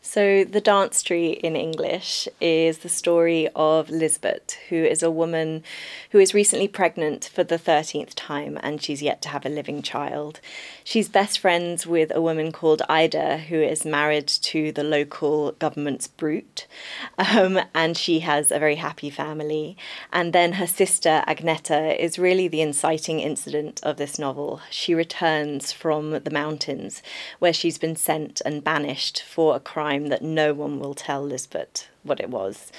So, The Dance Tree in English is the story of Lisbeth, who is a woman who is recently pregnant for the 13th time and she's yet to have a living child. She's best friends with a woman called Ida, who is married to the local government's brute, um, and she has a very happy family. And then her sister, Agneta, is really the inciting incident of this novel. She returns from the mountains where she's been sent and banished for a crime crime that no one will tell Lisbeth what it was.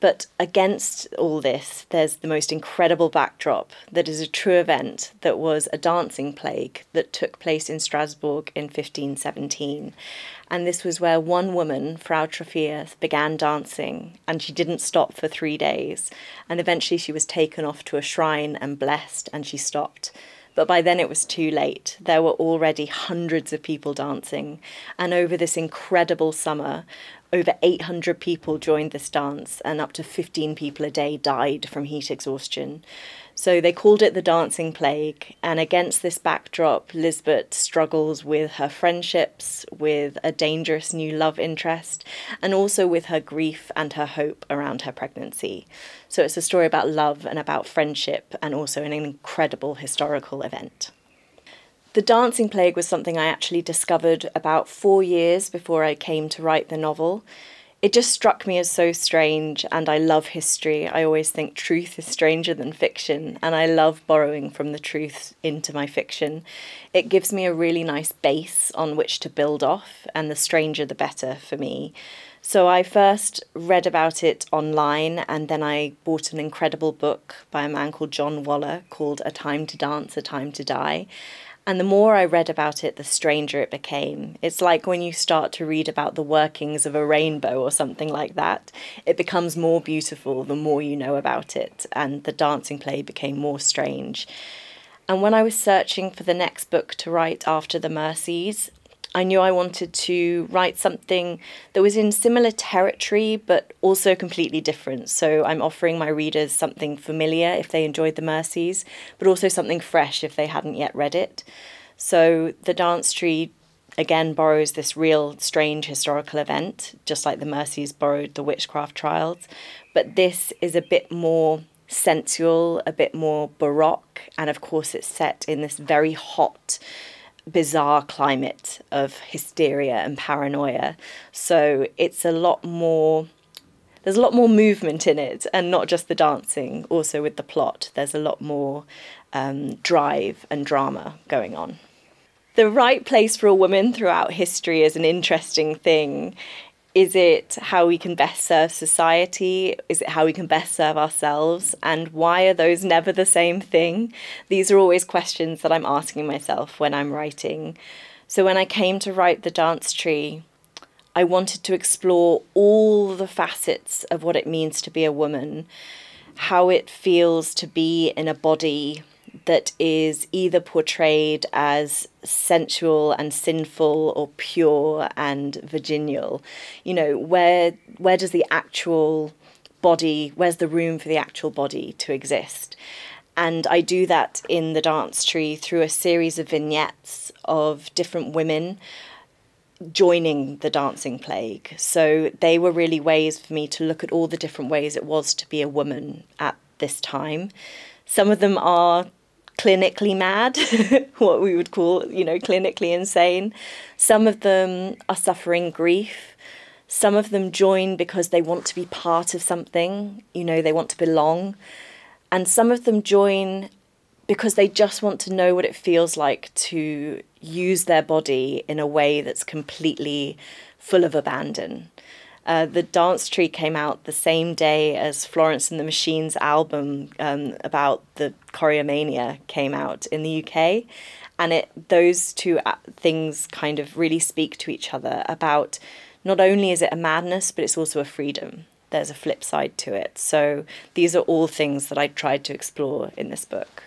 But against all this, there's the most incredible backdrop that is a true event that was a dancing plague that took place in Strasbourg in 1517. And this was where one woman, Frau Trophia, began dancing and she didn't stop for three days. And eventually she was taken off to a shrine and blessed and she stopped. But by then it was too late. There were already hundreds of people dancing. And over this incredible summer, over 800 people joined this dance, and up to 15 people a day died from heat exhaustion. So they called it the Dancing Plague. And against this backdrop, Lisbeth struggles with her friendships, with a dangerous new love interest, and also with her grief and her hope around her pregnancy. So it's a story about love and about friendship, and also an incredible historical event. The dancing plague was something I actually discovered about four years before I came to write the novel. It just struck me as so strange, and I love history. I always think truth is stranger than fiction, and I love borrowing from the truth into my fiction. It gives me a really nice base on which to build off, and the stranger the better for me. So I first read about it online, and then I bought an incredible book by a man called John Waller called A Time to Dance, A Time to Die. And the more I read about it, the stranger it became. It's like when you start to read about the workings of a rainbow or something like that. It becomes more beautiful the more you know about it, and the dancing play became more strange. And when I was searching for the next book to write after The Mercies, I knew I wanted to write something that was in similar territory but also completely different. So I'm offering my readers something familiar if they enjoyed The Mercies, but also something fresh if they hadn't yet read it. So the dance tree again borrows this real strange historical event, just like the Mercies borrowed the witchcraft trials, but this is a bit more sensual, a bit more baroque, and of course it's set in this very hot bizarre climate of hysteria and paranoia. So it's a lot more there's a lot more movement in it and not just the dancing, also with the plot. There's a lot more um, drive and drama going on the right place for a woman throughout history is an interesting thing. Is it how we can best serve society? Is it how we can best serve ourselves? And why are those never the same thing? These are always questions that I'm asking myself when I'm writing. So when I came to write The Dance Tree, I wanted to explore all the facets of what it means to be a woman, how it feels to be in a body that is either portrayed as sensual and sinful or pure and virginal. You know, where where does the actual body, where's the room for the actual body to exist? And I do that in the dance tree through a series of vignettes of different women joining the dancing plague. So they were really ways for me to look at all the different ways it was to be a woman at this time. Some of them are clinically mad, what we would call, you know, clinically insane. Some of them are suffering grief. Some of them join because they want to be part of something, you know, they want to belong. And some of them join because they just want to know what it feels like to use their body in a way that's completely full of abandon. Uh, the Dance Tree came out the same day as Florence and the Machine's album um, about the choreomania came out in the UK. And it, those two uh, things kind of really speak to each other about not only is it a madness, but it's also a freedom. There's a flip side to it. So these are all things that I tried to explore in this book.